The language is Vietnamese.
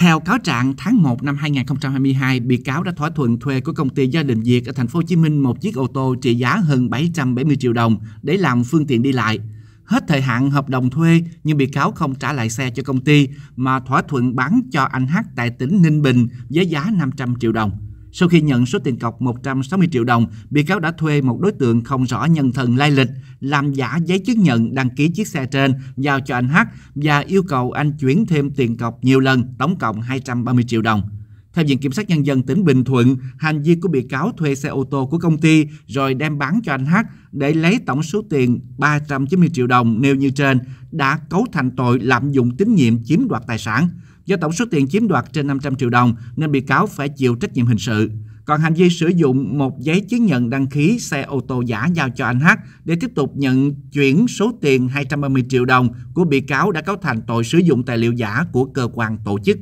Theo cáo trạng, tháng 1 năm 2022, bị cáo đã thỏa thuận thuê của công ty gia đình Việt ở thành phố Hồ Chí Minh một chiếc ô tô trị giá hơn 770 triệu đồng để làm phương tiện đi lại. Hết thời hạn hợp đồng thuê, nhưng bị cáo không trả lại xe cho công ty mà thỏa thuận bán cho anh H tại tỉnh Ninh Bình với giá 500 triệu đồng. Sau khi nhận số tiền cọc 160 triệu đồng, bị cáo đã thuê một đối tượng không rõ nhân thân lai lịch làm giả giấy chứng nhận đăng ký chiếc xe trên giao cho anh H và yêu cầu anh chuyển thêm tiền cọc nhiều lần, tổng cộng 230 triệu đồng. Theo Viện Kiểm sát Nhân dân tỉnh Bình Thuận, hành vi của bị cáo thuê xe ô tô của công ty rồi đem bán cho anh Hát để lấy tổng số tiền 390 triệu đồng nêu như trên đã cấu thành tội lạm dụng tín nhiệm chiếm đoạt tài sản. Do tổng số tiền chiếm đoạt trên 500 triệu đồng nên bị cáo phải chịu trách nhiệm hình sự. Còn hành vi sử dụng một giấy chứng nhận đăng ký xe ô tô giả giao cho anh Hát để tiếp tục nhận chuyển số tiền 230 triệu đồng của bị cáo đã cấu thành tội sử dụng tài liệu giả của cơ quan tổ chức.